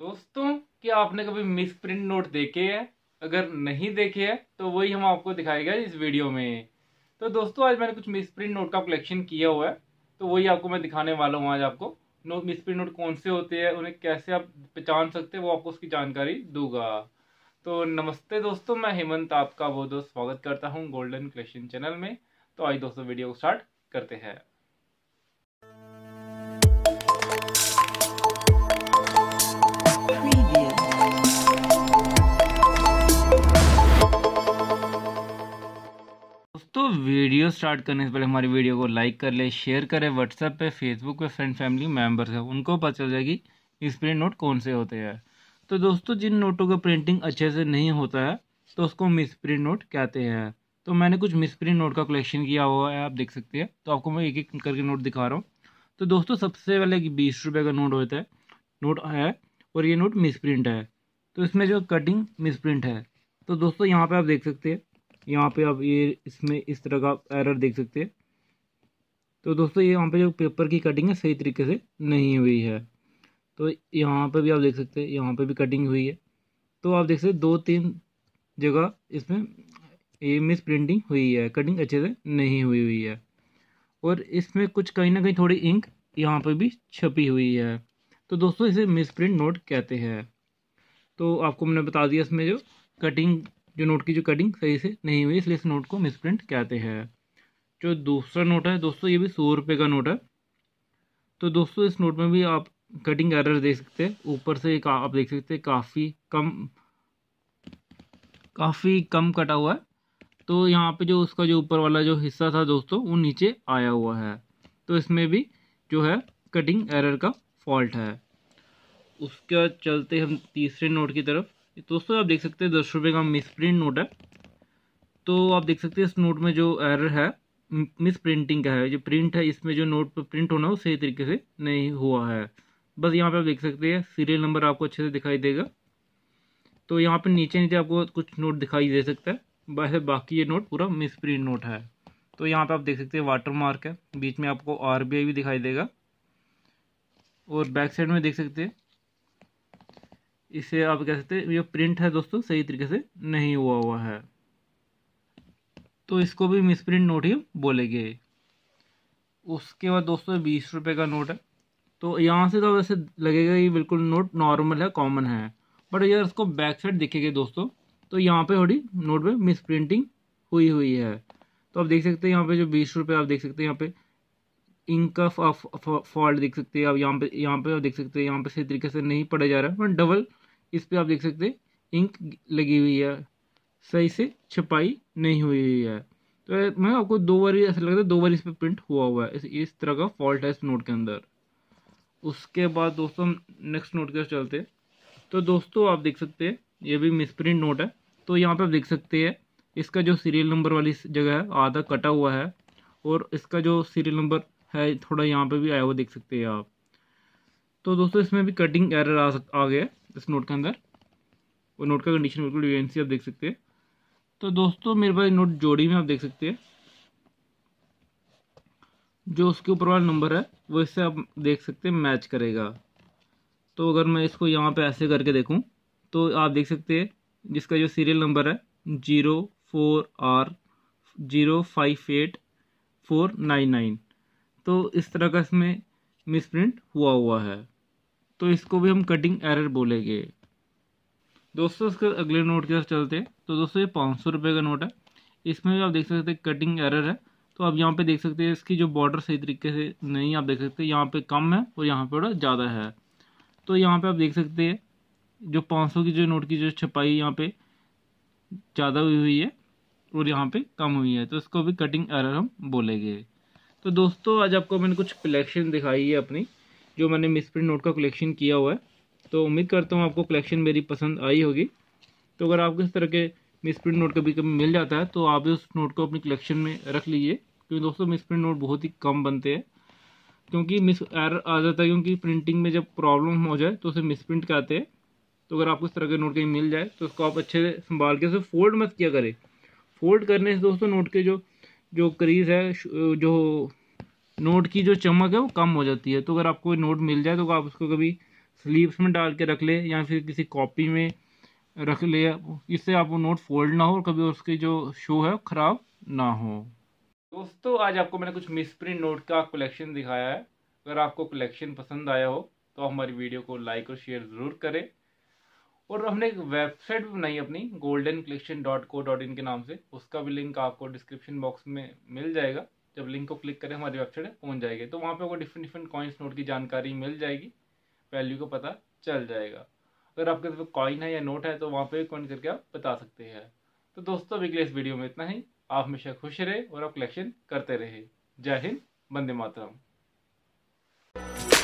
दोस्तों क्या आपने कभी मिस प्रिंट नोट देखे हैं अगर नहीं देखे हैं तो वही हम आपको दिखाएगा इस वीडियो में तो दोस्तों आज मैंने कुछ मिस प्रिंट नोट का कलेक्शन किया हुआ है तो वही आपको मैं दिखाने वाला हूँ आज आपको नोट प्रिंट नोट कौन से होते हैं उन्हें कैसे आप पहचान सकते हैं वो आपको उसकी जानकारी दूंगा तो नमस्ते दोस्तों मैं हेमंत आपका बहुत बहुत स्वागत करता हूँ गोल्डन कलेक्शन चैनल में तो आज दोस्तों वीडियो को स्टार्ट करते हैं वीडियो स्टार्ट करने से पहले हमारी वीडियो को लाइक कर ले शेयर करें व्हाट्सएप पे फेसबुक पे फ्रेंड फैमिली मेम्बर्स है उनको पता चल जाएगी इस प्रिंट नोट कौन से होते हैं तो दोस्तों जिन नोटों का प्रिंटिंग अच्छे से नहीं होता है तो उसको मिस प्रिंट नोट कहते हैं तो मैंने कुछ मिस प्रिंट नोट का कलेक्शन किया हुआ है आप देख सकते हैं तो आपको मैं एक एक करके नोट दिखा रहा हूँ तो दोस्तों सबसे पहले बीस रुपये का नोट होता है नोट है और ये नोट मिस प्रिंट है तो इसमें जो कटिंग मिस प्रिंट है तो दोस्तों यहाँ पर आप देख सकते हैं यहाँ पे आप ये इसमें इस तरह का एरर देख सकते हैं तो दोस्तों ये यहाँ पे जो पेपर की कटिंग है सही तरीके से नहीं हुई है तो यहाँ पे भी आप देख सकते हैं यहाँ पे भी कटिंग हुई है तो आप देख सकते दो तीन जगह इसमें ये मिस प्रिंटिंग हुई है कटिंग अच्छे से नहीं हुई हुई है और इसमें कुछ कहीं ना कहीं थोड़ी इंक यहाँ पर भी छपी हुई है तो दोस्तों इसे मिस प्रिंट नोट कहते हैं तो आपको मैंने बता दिया इसमें जो कटिंग जो नोट की जो कटिंग सही से नहीं हुई इसलिए इस नोट को मिसप्रिंट कहते हैं जो दूसरा नोट है दोस्तों ये भी सौ रुपये का नोट है तो दोस्तों इस नोट में भी आप कटिंग एरर देख सकते हैं ऊपर से आप देख सकते हैं काफ़ी कम काफ़ी कम कटा हुआ है तो यहाँ पे जो उसका जो ऊपर वाला जो हिस्सा था दोस्तों वो नीचे आया हुआ है तो इसमें भी जो है कटिंग एरर का फॉल्ट है उसका चलते हम तीसरे नोट की तरफ दोस्तों आप देख सकते हैं दस रुपये का मिस प्रिंट नोट है तो आप देख सकते हैं इस नोट में जो एरर है मिस प्रिंटिंग का है जो प्रिंट है इसमें जो नोट पर प्रिंट होना है वो सही तरीके से नहीं हुआ है बस यहाँ पे आप देख सकते हैं सीरियल नंबर आपको अच्छे से दिखाई देगा तो यहाँ पे नीचे नीचे आपको कुछ नोट दिखाई दे सकता है वैसे बाकी ये नोट पूरा मिस प्रिंट नोट है तो यहाँ पर आप देख सकते हैं वाटर मार्क है बीच में आपको आर भी दिखाई देगा और बैक साइड में देख सकते हैं इसे आप कह सकते हैं ये प्रिंट है दोस्तों सही तरीके से नहीं हुआ हुआ है तो इसको भी मिसप्रिंट नोट ही बोलेंगे उसके बाद दोस्तों बीस रुपये का नोट है तो यहाँ से तो वैसे लगेगा ये बिल्कुल नोट नॉर्मल है कॉमन है बट यार इसको बैक साइड दिखेगा दोस्तों तो यहाँ पे थोड़ी नोट पे मिस प्रिंटिंग हुई हुई है तो आप देख सकते हैं यहाँ पे जो बीस रुपये आप देख सकते हैं यहाँ पे इंक का फॉल्ट देख सकते हैं आप यहाँ पे यहाँ पे आप देख सकते हैं यहाँ पे सही तरीके से नहीं पढ़ा जा रहा है बट डबल इस पर आप देख सकते हैं इंक लगी हुई है सही से छपाई नहीं हुई हुई है तो मैं आपको दो बार ऐसा लगता है दो बार इस पर प्रिंट हुआ हुआ है इस, इस तरह का फॉल्ट है इस नोट के अंदर उसके बाद दोस्तों हम नेक्स्ट नोट के चलते तो दोस्तों आप देख सकते हैं ये भी मिसप्रिंट नोट है तो यहाँ पर आप देख सकते हैं इसका जो सीरियल नंबर वाली जगह है आधा कटा हुआ है और इसका जो सीरियल नंबर है थोड़ा यहाँ पे भी आया हुआ देख सकते हैं आप तो दोस्तों इसमें भी कटिंग एरर आ सक आ गया इस नोट के अंदर और नोट का कंडीशन बिल्कुल यूएनसी आप देख सकते हैं तो दोस्तों मेरे पास नोट जोड़ी में आप देख सकते हैं जो उसके ऊपर वाला नंबर है वो इससे आप देख सकते हैं मैच करेगा तो अगर मैं इसको यहाँ पे ऐसे करके देखूँ तो आप देख सकते हैं जिसका जो सीरियल नंबर है zero four R zero five eight four nine nine तो इस तरह का इसमें मिसप्रिंट हुआ हुआ है तो इसको भी हम कटिंग एरर बोलेंगे दोस्तों इसके अगले नोट की तरफ चलते हैं तो दोस्तों ये पाँच सौ रुपये का नोट है इसमें भी आप देख सकते हैं कटिंग एरर है तो आप यहाँ पे देख सकते हैं इसकी जो बॉर्डर सही तरीके से नहीं आप देख सकते यहाँ पे कम है और यहाँ पे थोड़ा ज़्यादा है तो यहाँ पे आप देख सकते हैं जो पाँच की जो नोट की जो छपाई यहाँ पर ज़्यादा हुई हुई है और यहाँ पर कम हुई है तो इसको भी कटिंग एरर हम बोलेंगे तो दोस्तों आज आपको मैंने कुछ कलेक्शन दिखाई है अपनी जो मैंने मिसप्रिंट नोट का कलेक्शन किया हुआ है तो उम्मीद करता हूँ आपको कलेक्शन मेरी पसंद आई होगी तो अगर आपको इस तरह के मिसप्रिंट नोट कभी कभी मिल जाता है तो आप भी उस नोट को अपनी कलेक्शन में रख लीजिए क्योंकि दोस्तों मिसप्रिंट नोट बहुत ही कम बनते हैं क्योंकि मिस एर आ जाता है क्योंकि प्रिंटिंग में जब प्रॉब्लम हो जाए तो उसे मिसप्रिंट कहते हैं तो अगर आपको इस तरह के नोट कहीं मिल जाए तो उसको आप अच्छे से संभाल के उसे फोल्ड मत किया करें फोल्ड करने से दोस्तों नोट के जो जो क्रीज है जो नोट की जो चमक है वो कम हो जाती है तो अगर आपको नोट मिल जाए तो आप उसको कभी स्लीव्स में डाल के रख ले या फिर किसी कॉपी में रख ले इससे आप वो नोट फोल्ड ना हो और कभी उसकी जो शो है ख़राब ना हो दोस्तों आज आपको मैंने कुछ मिसप्रिंट नोट का कलेक्शन दिखाया है अगर आपको कलेक्शन पसंद आया हो तो हमारी वीडियो को लाइक और शेयर ज़रूर करें और हमने एक वेबसाइट भी बनाई अपनी golden collection dot co dot in के नाम से उसका भी लिंक आपको डिस्क्रिप्शन बॉक्स में मिल जाएगा जब लिंक को क्लिक करें हमारी वेबसाइट पहुंच जाएगी तो वहाँ पे आपको डिफरेंट डिफरेंट कॉइन्स नोट की जानकारी मिल जाएगी वैल्यू को पता चल जाएगा अगर आपके पास कॉइन है या नोट है तो वहाँ पर कॉइन करके आप बता सकते हैं तो दोस्तों अभी के इस वीडियो में इतना ही आप हमेशा खुश रहे और आप कलेक्शन करते रहे जय हिंद वंदे मातरम